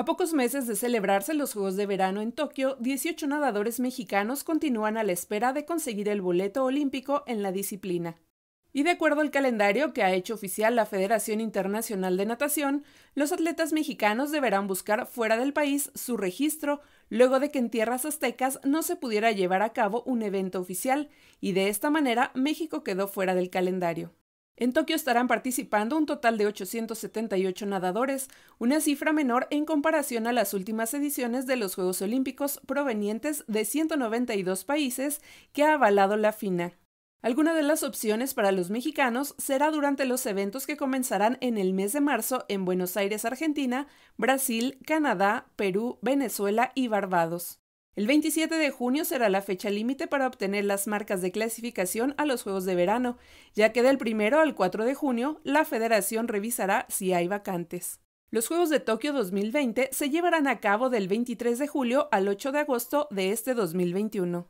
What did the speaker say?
A pocos meses de celebrarse los Juegos de Verano en Tokio, 18 nadadores mexicanos continúan a la espera de conseguir el boleto olímpico en la disciplina. Y de acuerdo al calendario que ha hecho oficial la Federación Internacional de Natación, los atletas mexicanos deberán buscar fuera del país su registro luego de que en tierras aztecas no se pudiera llevar a cabo un evento oficial, y de esta manera México quedó fuera del calendario. En Tokio estarán participando un total de 878 nadadores, una cifra menor en comparación a las últimas ediciones de los Juegos Olímpicos provenientes de 192 países que ha avalado la FINA. Alguna de las opciones para los mexicanos será durante los eventos que comenzarán en el mes de marzo en Buenos Aires, Argentina, Brasil, Canadá, Perú, Venezuela y Barbados. El 27 de junio será la fecha límite para obtener las marcas de clasificación a los Juegos de Verano, ya que del 1 al 4 de junio la federación revisará si hay vacantes. Los Juegos de Tokio 2020 se llevarán a cabo del 23 de julio al 8 de agosto de este 2021.